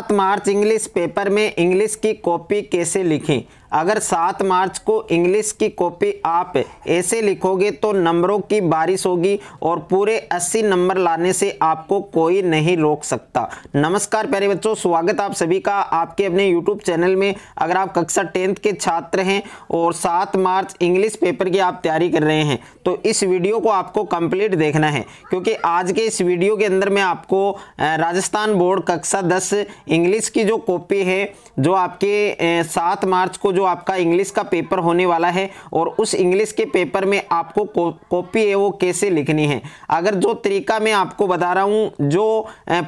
सात मार्च English paper में इंग्लिश की कॉपी कैसे लिखें अगर सात मार्च को इंग्लिश की कॉपी आप ऐसे लिखोगे तो नंबरों की बारिश होगी और पूरे अस्सी नंबर लाने से आपको कोई नहीं रोक सकता नमस्कार प्यारे बच्चों स्वागत आप सभी का आपके अपने यूट्यूब चैनल में अगर आप कक्षा टेंथ के छात्र हैं और सात मार्च इंग्लिश पेपर की आप तैयारी कर रहे हैं तो इस वीडियो को आपको कंप्लीट देखना है क्योंकि आज के इस वीडियो के अंदर मैं आपको राजस्थान बोर्ड कक्षा दस इंग्लिश की जो कॉपी है जो आपके सात मार्च को जो आपका इंग्लिश का पेपर होने वाला है और उस इंग्लिश के पेपर में आपको कॉपी है वो कैसे लिखनी है अगर जो तरीका मैं आपको बता रहा हूँ जो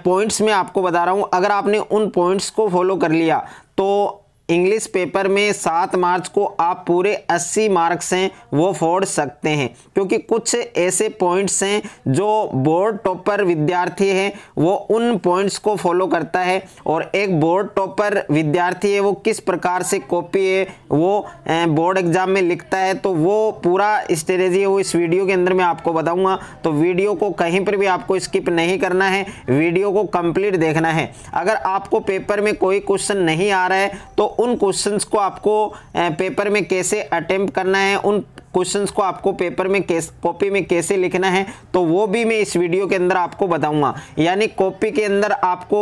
पॉइंट्स मैं आपको बता रहा हूँ अगर आपने उन पॉइंट्स को फॉलो कर लिया तो इंग्लिश पेपर में सात मार्च को आप पूरे अस्सी मार्क्स हैं वो फोड़ सकते हैं क्योंकि कुछ ऐसे पॉइंट्स हैं जो बोर्ड टॉपर विद्यार्थी है वो उन पॉइंट्स को फॉलो करता है और एक बोर्ड टॉपर विद्यार्थी है वो किस प्रकार से कॉपी है वो बोर्ड एग्जाम में लिखता है तो वो पूरा स्ट्रेटेजी है वो इस वीडियो के अंदर मैं आपको बताऊँगा तो वीडियो को कहीं पर भी आपको स्किप नहीं करना है वीडियो को कंप्लीट देखना है अगर आपको पेपर में कोई क्वेश्चन नहीं आ रहा है तो उन क्वेश्चंस को आपको पेपर में कैसे अटेम्प्ट करना है उन क्वेश्चंस को आपको पेपर में कैस कॉपी में कैसे लिखना है तो वो भी मैं इस वीडियो के अंदर आपको बताऊंगा यानी कॉपी के अंदर आपको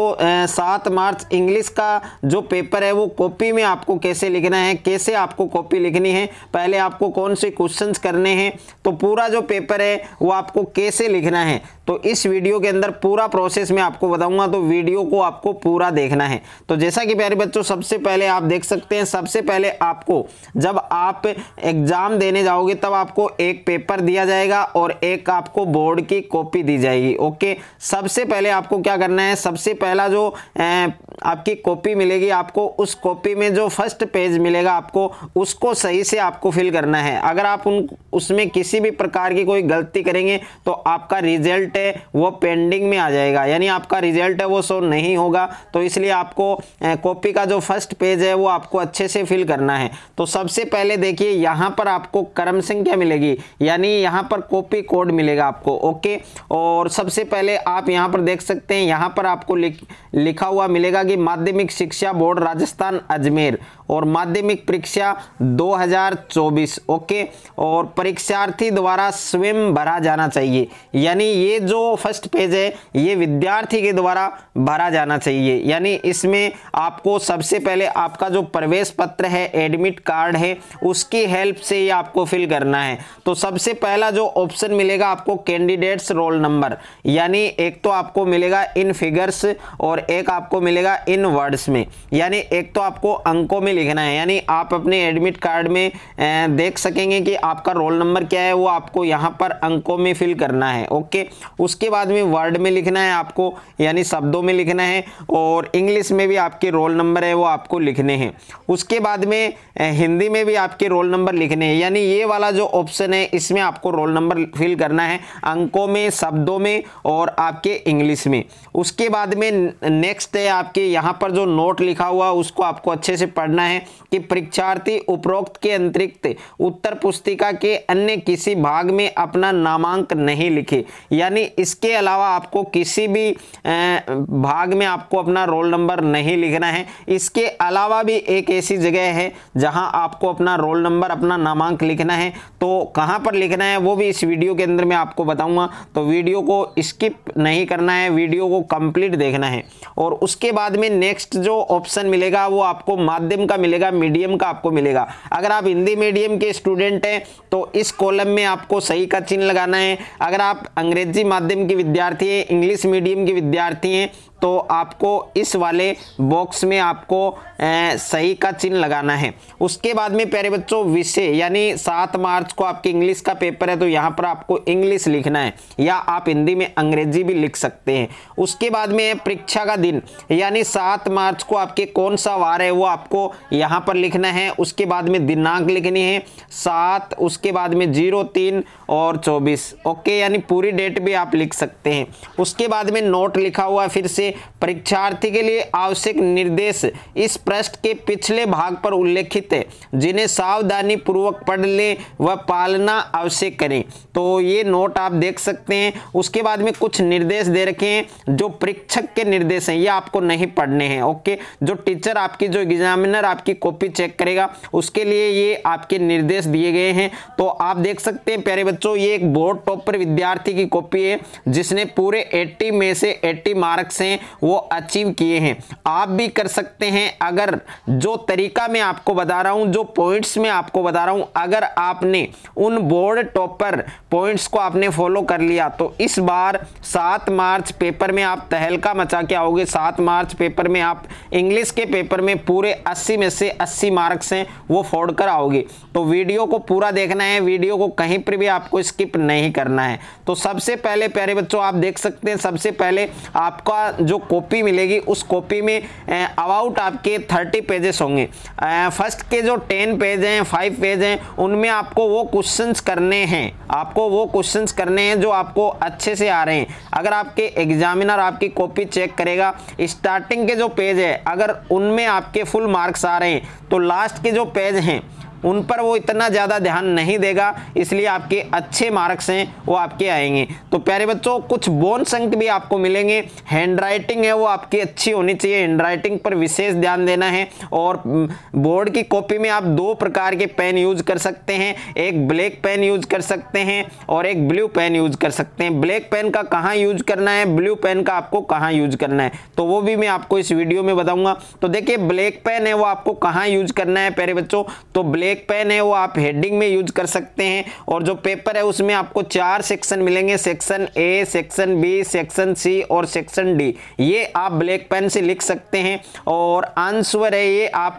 सात मार्च इंग्लिश का जो पेपर है वो कॉपी में आपको कैसे लिखना है कैसे आपको कॉपी लिखनी है पहले आपको कौन से क्वेश्चंस करने हैं तो पूरा जो पेपर है वो आपको कैसे लिखना है तो इस वीडियो के अंदर पूरा प्रोसेस मैं आपको बताऊंगा तो वीडियो को आपको पूरा देखना है तो जैसा कि प्यारे बच्चों सबसे पहले आप देख सकते हैं सबसे पहले आपको जब आप एग्ज़ाम देने जाओगे तब आपको एक पेपर दिया जाएगा और एक आपको बोर्ड की कॉपी दी जाएगी ओके सबसे पहले आपको क्या करना है सबसे पहला जो आपकी कॉपी मिलेगी आपको उस कॉपी में जो फर्स्ट पेज मिलेगा आपको उसको सही से आपको फिल करना है अगर आप उन उसमें किसी भी प्रकार की कोई गलती करेंगे तो आपका रिजल्ट है वो पेंडिंग में आ जाएगा यानी आपका रिजल्ट है वो शो नहीं होगा तो इसलिए आपको कॉपी का जो फर्स्ट पेज है वो आपको अच्छे से फिल करना है तो सबसे पहले देखिए यहाँ पर आपको कर्म संख्या मिलेगी यानी यहाँ पर कॉपी कोड मिलेगा आपको ओके और सबसे पहले आप यहाँ पर देख सकते हैं यहाँ पर आपको लिख, लिखा हुआ मिलेगा की माध्यमिक शिक्षा बोर्ड राजस्थान अजमेर और माध्यमिक परीक्षा 2024 ओके और परीक्षार्थी द्वारा स्वयं भरा जाना चाहिए यानी ये जो फर्स्ट पेज है ये विद्यार्थी के द्वारा भरा जाना चाहिए यानी इसमें आपको सबसे पहले आपका जो प्रवेश पत्र है एडमिट कार्ड है उसकी हेल्प से ये आपको फिल करना है तो सबसे पहला जो ऑप्शन मिलेगा आपको कैंडिडेट्स रोल नंबर यानी एक तो आपको मिलेगा इन फिगर्स और एक आपको मिलेगा इन वर्ड्स में यानी एक तो आपको अंकों में लिखना है यानी आप अपने एडमिट कार्ड में देख सकेंगे कि आपका रोल नंबर क्या है वो आपको यहाँ पर अंकों में फिल करना है ओके उसके बाद में वर्ड में लिखना है आपको यानी शब्दों में लिखना है और इंग्लिश में भी आपके रोल नंबर है वो आपको लिखने हैं उसके बाद में हिंदी में भी आपके रोल नंबर लिखने हैं यानी ये वाला जो ऑप्शन है इसमें आपको रोल नंबर फिल करना है अंकों में शब्दों में और आपके इंग्लिश में उसके बाद में नेक्स्ट है आपके देखिए यहाँ पर जो नोट लिखा हुआ उसको आपको अच्छे से पढ़ना है कि परीक्षार्थी उपरोक्त के अतिरिक्त उत्तर पुस्तिका के अन्य किसी भाग में अपना नामांक नहीं लिखे यानी इसके अलावा आपको किसी भी भाग में आपको अपना रोल नंबर नहीं लिखना है इसके अलावा भी एक ऐसी जगह है जहाँ आपको अपना रोल नंबर अपना नामांक लिखना है तो कहाँ पर लिखना है वो भी इस वीडियो के अंदर मैं आपको बताऊँगा तो वीडियो को स्किप नहीं करना है वीडियो को कंप्लीट देखना है और उसके बाद बाद में नेक्स्ट जो ऑप्शन मिलेगा वो आपको माध्यम का मिलेगा मीडियम का आपको मिलेगा अगर आप हिंदी मीडियम के स्टूडेंट हैं तो इस कॉलम में आपको सही का चिन्ह लगाना है अगर आप अंग्रेजी माध्यम के विद्यार्थी हैं इंग्लिश मीडियम के विद्यार्थी हैं तो आपको इस वाले बॉक्स में आपको ए, सही का चिन्ह लगाना है उसके बाद में प्यारे बच्चों विषय यानी सात मार्च को आपके इंग्लिश का पेपर है तो यहाँ पर आपको इंग्लिश लिखना है या आप हिंदी में अंग्रेजी भी लिख सकते हैं उसके बाद में परीक्षा का दिन यानी यानी सात मार्च को आपके कौन सा वार है वो आपको यहाँ पर लिखना है उसके बाद में दिनांक लिखनी है सात उसके बाद में जीरो तीन और चौबीस ओके यानी पूरी डेट भी आप लिख सकते हैं उसके बाद में नोट लिखा हुआ फिर से परीक्षार्थी के लिए आवश्यक निर्देश इस प्रश्न के पिछले भाग पर उल्लेखित है जिन्हें सावधानी पूर्वक पढ़ लें व पालना आवश्यक करें तो ये नोट आप देख सकते हैं उसके बाद में कुछ निर्देश दे रखे हैं जो परीक्षक के निर्देश हैं ये आपको नहीं पढ़ने हैं ओके जो टीचर आपकी जो एग्जामिनर आपकी कॉपी चेक करेगा उसके लिए ये आपके निर्देश दिए गए हैं तो आप देख सकते हैं प्यारे बच्चों ये एक बोर्ड टॉपर विद्यार्थी की कॉपी है जिसने पूरे 80 में से 80 मार्क्स हैं वो अचीव किए हैं आप भी कर सकते हैं अगर जो तरीका मैं आपको बता रहा हूँ जो पॉइंट्स में आपको बता रहा हूँ अगर आपने उन बोर्ड टॉपर पॉइंट्स को आपने फॉलो कर लिया तो इस बार सात मार्च पेपर में आप तहलका मचा के आओगे सात मार्च पेपर में आप इंग्लिश के पेपर में पूरे 80 में से 80 मार्क्स हैं वो फोड़ कर आओगे तो वीडियो को पूरा देखना है वीडियो को कहीं पर भी आपको स्किप नहीं करना है तो सबसे पहले प्यारे बच्चों आप देख सकते हैं सबसे पहले आपका जो कॉपी मिलेगी उस कॉपी में अबाउट आपके थर्टी पेजेस होंगे फर्स्ट के जो टेन पेज हैं फाइव पेज हैं उनमें आपको वो क्वेश्चंस करने हैं आपको वो क्वेश्चंस करने हैं जो आपको अच्छे से आ रहे हैं अगर आपके एग्जामिनर आपकी कॉपी चेक करेगा स्टार्ट स्टार्टिंग के जो पेज है अगर उनमें आपके फुल मार्क्स आ रहे हैं तो लास्ट के जो पेज हैं उन पर वो इतना ज़्यादा ध्यान नहीं देगा इसलिए आपके अच्छे मार्क्स हैं वो आपके आएंगे तो प्यारे बच्चों कुछ बोन संक भी आपको मिलेंगे हैंड राइटिंग है वो आपकी अच्छी होनी चाहिए हैंड राइटिंग पर विशेष ध्यान देना है और बोर्ड की कॉपी में आप दो प्रकार के पेन यूज कर सकते हैं एक ब्लैक पेन यूज कर सकते हैं और एक ब्लू पेन यूज कर सकते हैं ब्लैक पेन का कहाँ यूज करना है ब्लू पेन का आपको कहाँ यूज करना है तो वो भी मैं आपको इस वीडियो में बताऊंगा तो देखिए ब्लैक पेन है वो आपको कहाँ यूज करना है प्यारे बच्चों तो ब्लैक एक पेन है वो आप हेडिंग में यूज कर सकते हैं और जो पेपर है उसमें आपको चार सेक्शन मिलेंगे section A section B section C और सेक्शन डी ये आप ब्लैक पेन से लिख सकते हैं और आंसवर है ये आप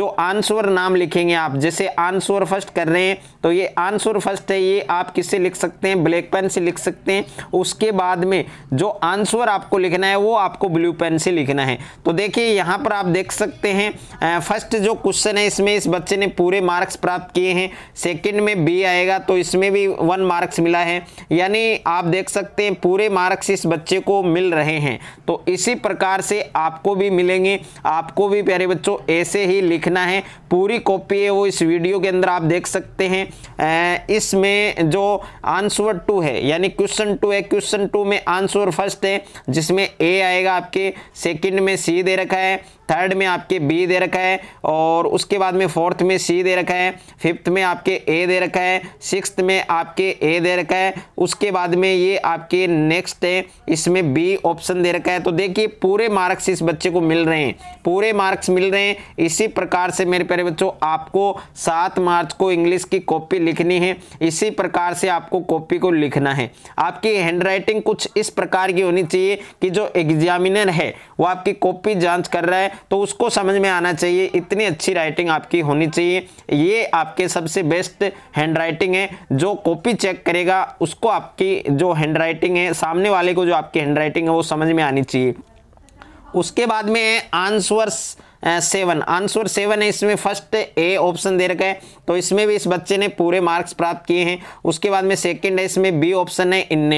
जो आंसवर नाम लिखेंगे आप जैसे आंसवर फर्स्ट कर रहे हैं तो ये आंसवर फर्स्ट है ये आप किससे लिख सकते हैं ब्लैक पेन से लिख सकते हैं उसके बाद में जो आंसवर आपको लिखना है वो आपको ब्लू पेन से लिखना है तो देखिए यहाँ पर आप देख सकते हैं फर्स्ट जो क्वेश्चन है इसमें इस बच्चे ने पूरे मार्क्स प्राप्त किए हैं सेकंड में बी आएगा तो इसमें भी वन मार्क्स मिला है यानी आप देख सकते हैं पूरे मार्क्स इस बच्चे को मिल रहे हैं तो इसी प्रकार से आपको भी मिलेंगे आपको भी प्यारे बच्चों ऐसे ही लिखना है पूरी कॉपी है वो इस वीडियो के अंदर आप देख सकते हैं इसमें जो आंसर टू है यानी क्वेश्चन टू है क्वेश्चन टू में आंसर फर्स्ट है जिसमें ए आएगा आपके सेकंड में सी दे रखा है थर्ड में आपके बी दे रखा है और उसके बाद में फोर्थ में सी सी दे रखा है फिफ्थ में आपके ए दे रखा है सिक्स में आपके ए दे रखा है उसके बाद में ये आपके नेक्स्ट है इसमें बी ऑप्शन दे रखा है तो देखिए पूरे मार्क्स इस बच्चे को मिल रहे हैं पूरे मार्क्स मिल रहे हैं इसी प्रकार से मेरे प्यारे बच्चों आपको सात मार्च को इंग्लिश की कॉपी लिखनी है इसी प्रकार से आपको कॉपी को लिखना है आपकी हैंडराइटिंग कुछ इस प्रकार की होनी चाहिए कि जो एग्जामिनर है वो आपकी कॉपी जांच कर रहा है तो उसको समझ में आना चाहिए इतनी अच्छी राइटिंग आपकी होनी चाहिए ये आपके सबसे बेस्ट हैंड है जो कॉपी चेक करेगा उसको आपकी जो हैंड है सामने वाले को जो आपकी हैंड है वो समझ में आनी चाहिए उसके बाद में आंसवर्स सेवन आंसर सेवन है इसमें फर्स्ट ए ऑप्शन दे रखा है तो इसमें भी इस बच्चे ने पूरे मार्क्स प्राप्त किए हैं उसके बाद में सेकंड है इसमें बी ऑप्शन है इन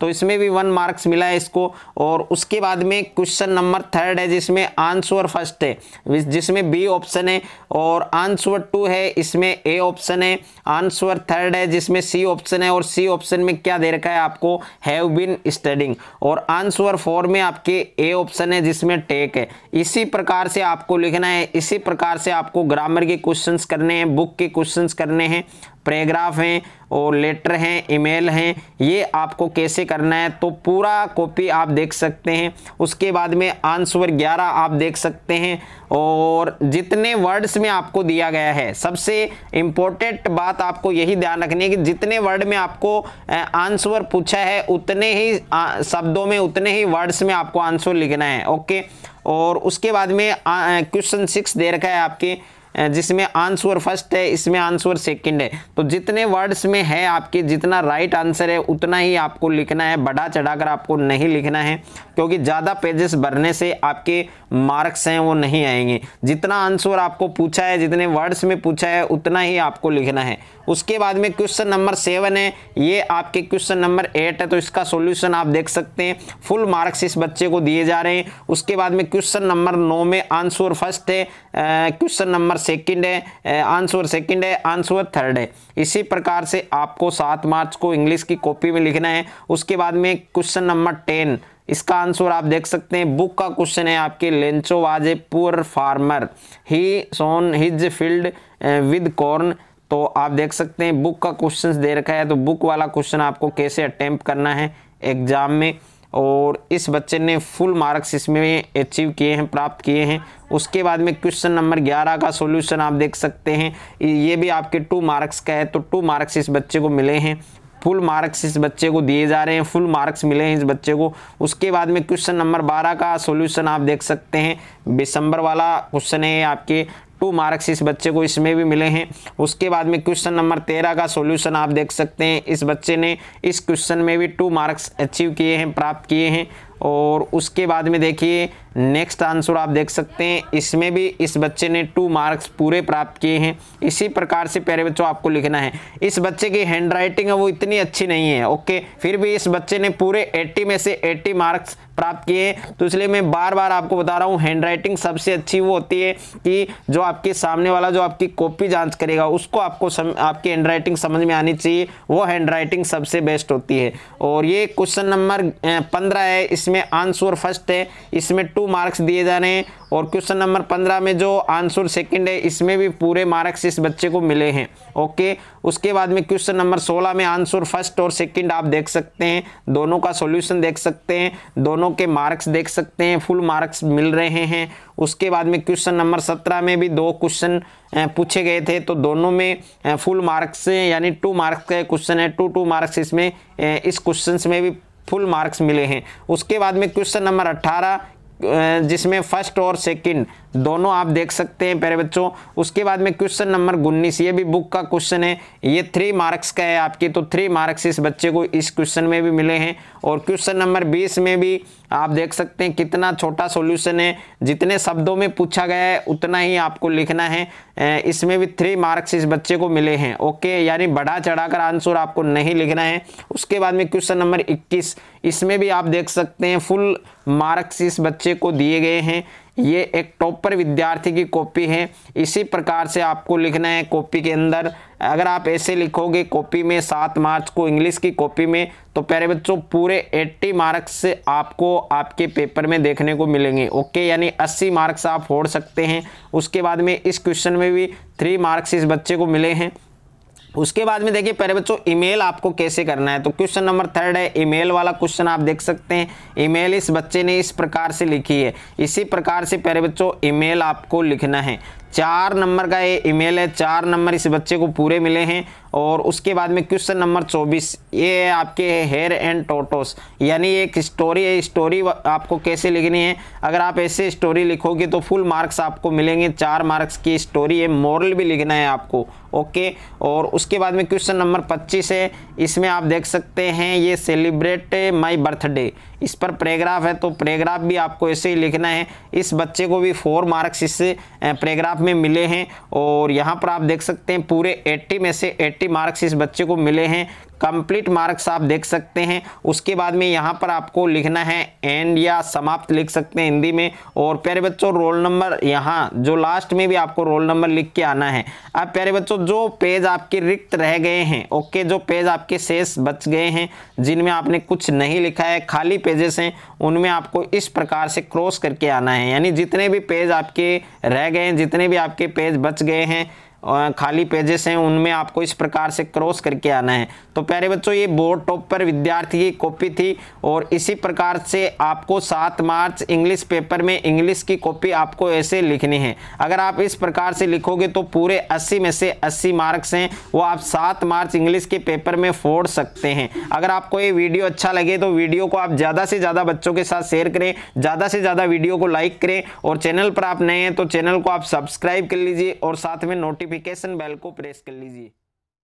तो इसमें भी वन मार्क्स मिला है इसको और उसके बाद में क्वेश्चन नंबर थर्ड है जिसमें आंसर फर्स्ट है जिसमें बी ऑप्शन है और आंसर टू है इसमें ए ऑप्शन है आंसर थर्ड है जिसमें सी ऑप्शन है और सी ऑप्शन में क्या दे रखा है आपको हैव बिन स्टडिंग और आंसर फोर में आपके ए ऑप्शन है जिसमें टेक है इसी प्रकार से आपको लिखना है इसी प्रकार से आपको ग्रामर के क्वेश्चन करने हैं बुक के क्वेश्चन करने हैं पैराग्राफ हैं और लेटर हैं ईमेल हैं ये आपको कैसे करना है तो पूरा कॉपी आप देख सकते हैं उसके बाद में आंसर 11 आप देख सकते हैं और जितने वर्ड्स में आपको दिया गया है सबसे इम्पोर्टेंट बात आपको यही ध्यान रखनी है कि जितने वर्ड में आपको आंसर पूछा है उतने ही शब्दों में उतने ही वर्ड्स में आपको आंसर लिखना है ओके और उसके बाद में क्वेश्चन सिक्स दे रखा है आपके जिसमें आंसर फर्स्ट है इसमें आंसर सेकंड है तो जितने वर्ड्स में है आपके जितना राइट आंसर है उतना ही आपको लिखना है बढ़ा चढ़ाकर आपको नहीं लिखना है क्योंकि ज़्यादा पेजेस भरने से आपके मार्क्स हैं वो नहीं आएंगे जितना आंसर आपको पूछा है जितने वर्ड्स में पूछा है उतना ही आपको लिखना है उसके बाद में क्वेश्चन नंबर सेवन है ये आपके क्वेश्चन नंबर एट है तो इसका सोल्यूशन आप देख सकते हैं फुल मार्क्स इस बच्चे को दिए जा रहे हैं उसके बाद में क्वेश्चन नंबर नौ में आंसर फर्स्ट है क्वेश्चन नंबर सेकंड है आंसर eh, सेकंड है आंसर थर्ड है इसी प्रकार से आपको सात मार्च को इंग्लिश की कॉपी में लिखना है उसके बाद में क्वेश्चन नंबर टेन इसका आंसर आप देख सकते हैं बुक का क्वेश्चन है आपके Lencho was a poor farmer he sown his field with corn तो आप देख सकते हैं बुक का क्वेश्चन दे रखा है तो बुक वाला क्वेश्चन आपको कैसे अटेम्प्ट करना है एग्जाम में और इस बच्चे ने फुल मार्क्स इसमें अचीव किए हैं प्राप्त किए हैं उसके बाद में क्वेश्चन नंबर 11 का सॉल्यूशन आप देख सकते हैं ये भी आपके टू मार्क्स का है तो टू मार्क्स इस बच्चे को मिले हैं फुल मार्क्स इस बच्चे को दिए जा रहे हैं फुल मार्क्स मिले हैं इस बच्चे को उसके बाद में क्वेश्चन नंबर बारह का सॉल्यूशन आप देख सकते हैं दिसंबर वाला क्वेश्चन है आपके टू मार्क्स इस बच्चे को इसमें भी मिले हैं उसके बाद में क्वेश्चन नंबर तेरह का सॉल्यूशन आप देख सकते हैं इस बच्चे ने इस क्वेश्चन में भी टू मार्क्स अचीव किए हैं प्राप्त किए हैं और उसके बाद में देखिए नेक्स्ट आंसर आप देख सकते हैं इसमें भी इस बच्चे ने टू मार्क्स पूरे प्राप्त किए हैं इसी प्रकार से प्यारे बच्चों आपको लिखना है इस बच्चे की हैंड राइटिंग है वो इतनी अच्छी नहीं है ओके फिर भी इस बच्चे ने पूरे 80 में से 80 मार्क्स प्राप्त किए हैं तो इसलिए मैं बार बार आपको बता रहा हूँ हैंड राइटिंग सबसे अच्छी वो होती है कि जो आपके सामने वाला जो आपकी कॉपी जाँच करेगा उसको आपको सम, आपकी हैंड राइटिंग समझ में आनी चाहिए वो हैंड राइटिंग सबसे बेस्ट होती है और ये क्वेश्चन नंबर पंद्रह है इसमें आंसर फर्स्ट है इसमें टू मार्क्स दिए जा रहे हैं और क्वेश्चन नंबर पंद्रह में जो आंसर सेकंड है इसमें भी पूरे मार्क्स इस बच्चे को मिले हैं ओके उसके बाद में क्वेश्चन नंबर सोलह में आंसर फर्स्ट और सेकंड आप देख सकते हैं दोनों का सॉल्यूशन देख सकते हैं दोनों के मार्क्स देख सकते हैं फुल मार्क्स मिल रहे हैं उसके बाद में क्वेश्चन नंबर सत्रह में भी दो क्वेश्चन पूछे गए थे तो दोनों में फुल मार्क्स यानी टू मार्क्स का क्वेश्चन है टू टू मार्क्स इसमें इस क्वेश्चन में भी फुल मार्क्स मिले हैं उसके बाद में क्वेश्चन नंबर जिसमें फर्स्ट और सेकंड दोनों आप देख सकते हैं प्यारे बच्चों उसके बाद में क्वेश्चन नंबर उन्नीस ये भी बुक का क्वेश्चन है ये थ्री मार्क्स का है आपके तो थ्री मार्क्स इस बच्चे को इस क्वेश्चन में भी मिले हैं और क्वेश्चन नंबर बीस में भी आप देख सकते हैं कितना छोटा सॉल्यूशन है जितने शब्दों में पूछा गया है उतना ही आपको लिखना है इसमें भी थ्री मार्क्स इस बच्चे को मिले हैं ओके यानी बढ़ा चढ़ाकर आंसर आपको नहीं लिखना है उसके बाद में क्वेश्चन नंबर 21 इसमें भी आप देख सकते हैं फुल मार्क्स इस बच्चे को दिए गए हैं ये एक टॉपर विद्यार्थी की कॉपी है इसी प्रकार से आपको लिखना है कॉपी के अंदर अगर आप ऐसे लिखोगे कॉपी में सात मार्च को इंग्लिश की कॉपी में तो प्यारे बच्चों पूरे 80 मार्क्स आपको आपके पेपर में देखने को मिलेंगे ओके यानी 80 मार्क्स आप फोड़ सकते हैं उसके बाद में इस क्वेश्चन में भी थ्री मार्क्स इस बच्चे को मिले हैं उसके बाद में देखिए पहले बच्चों ईमेल आपको कैसे करना है तो क्वेश्चन नंबर थर्ड है ईमेल वाला क्वेश्चन आप देख सकते हैं ईमेल इस बच्चे ने इस प्रकार से लिखी है इसी प्रकार से पहले बच्चों ईमेल आपको लिखना है चार नंबर का ये ईमेल है चार नंबर इस बच्चे को पूरे मिले हैं और उसके बाद में क्वेश्चन नंबर चौबीस ये है आपके हेयर एंड टोटोस यानी एक स्टोरी है स्टोरी आपको कैसे लिखनी है अगर आप ऐसे स्टोरी लिखोगे तो फुल मार्क्स आपको मिलेंगे चार मार्क्स की स्टोरी है मॉरल भी लिखना है आपको ओके और उसके बाद में क्वेश्चन नंबर पच्चीस है इसमें आप देख सकते हैं ये सेलिब्रेट माई बर्थडे इस पर प्रेग्राफ है तो प्रेग्राफ भी आपको ऐसे ही लिखना है इस बच्चे को भी फोर मार्क्स इस प्रेग्राफ में मिले हैं और यहाँ पर आप देख सकते हैं पूरे एट्टी में से एट्टी एट्टी मार्क्स इस बच्चे को मिले हैं कंप्लीट मार्क्स आप देख सकते हैं उसके बाद में यहाँ पर आपको लिखना है एंड या समाप्त लिख सकते हैं हिंदी में और प्यारे बच्चों रोल नंबर यहाँ जो लास्ट में भी आपको रोल नंबर लिख के आना है अब प्यारे बच्चों जो पेज आपके रिक्त रह गए हैं ओके जो पेज आपके शेष बच गए हैं जिनमें आपने कुछ नहीं लिखा है खाली पेजेस हैं उनमें आपको इस प्रकार से क्रॉस करके आना है यानी जितने भी पेज आपके रह गए हैं जितने भी आपके पेज बच गए हैं खाली पेजेस हैं उनमें आपको इस प्रकार से क्रॉस करके आना है तो प्यारे बच्चों ये बोर्ड टॉप पर विद्यार्थी की कॉपी थी और इसी प्रकार से आपको सात मार्च इंग्लिश पेपर में इंग्लिश की कॉपी आपको ऐसे लिखनी है अगर आप इस प्रकार से लिखोगे तो पूरे अस्सी में से अस्सी मार्क्स हैं वो आप सात मार्च इंग्लिश के पेपर में फोड़ सकते हैं अगर आपको ये वीडियो अच्छा लगे तो वीडियो को आप ज़्यादा से ज़्यादा बच्चों के साथ शेयर करें ज़्यादा से ज़्यादा वीडियो को लाइक करें और चैनल पर आप नए हैं तो चैनल को आप सब्सक्राइब कर लीजिए और साथ में नोटिफिक नोटिफिकेशन बेल को प्रेस कर लीजिए